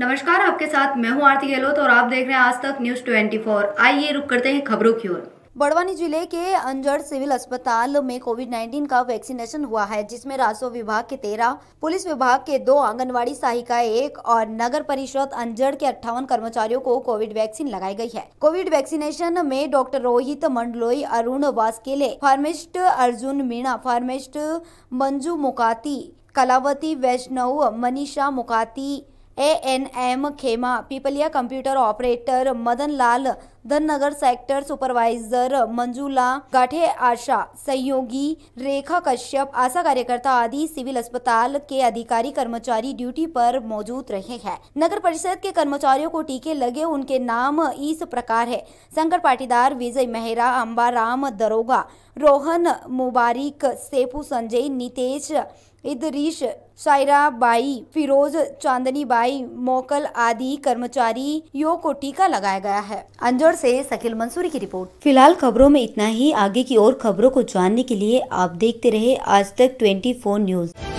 नमस्कार आपके साथ मैं हूं आरती गहलोत और आप देख रहे हैं आज तक न्यूज 24 आइए रुक करते हैं खबरों की ओर बड़वानी जिले के अंजड़ सिविल अस्पताल में कोविड 19 का वैक्सीनेशन हुआ है जिसमें राजस्व विभाग के तेरह पुलिस विभाग के दो आंगनवाड़ी सहायिका एक और नगर परिषद अंजड़ के अट्ठावन कर्मचारियों को कोविड वैक्सीन लगाई गई है कोविड वैक्सीनेशन में doctor Rohit Mandloi Arun Waskale pharmacist Arjun Meena pharmacist Manju Mukati Kalavati Vaishnav Manisha Mukati A N M Khema Piplia computer operator Madan Lal Dhannagar sector supervisor Manjula Gathe Asha सहयोगी रेखा कश्यप आशा कार्यकर्ता आदि सिविल अस्पताल के अधिकारी कर्मचारी ड्यूटी पर मौजूद रहे हैं नगर परिषद के कर्मचारियों को टीके लगे उनके नाम इस प्रकार है शंकर पाटीदार विजय मेहरा अम्बाराम दरोगा रोहन मुबारिक सेपू संजय नितेश इदरीश सायरा बाई फिरोज चांदनी बाई मोकल आदि कर्मचारी यो को टीका लगाया गया है अंजोर से सकिल मंसूरी की रिपोर्ट फिलहाल खबरों में इतना ही आगे की और खबरों को जानने के लिए आप देखते रहे आज तक फोर न्यूज़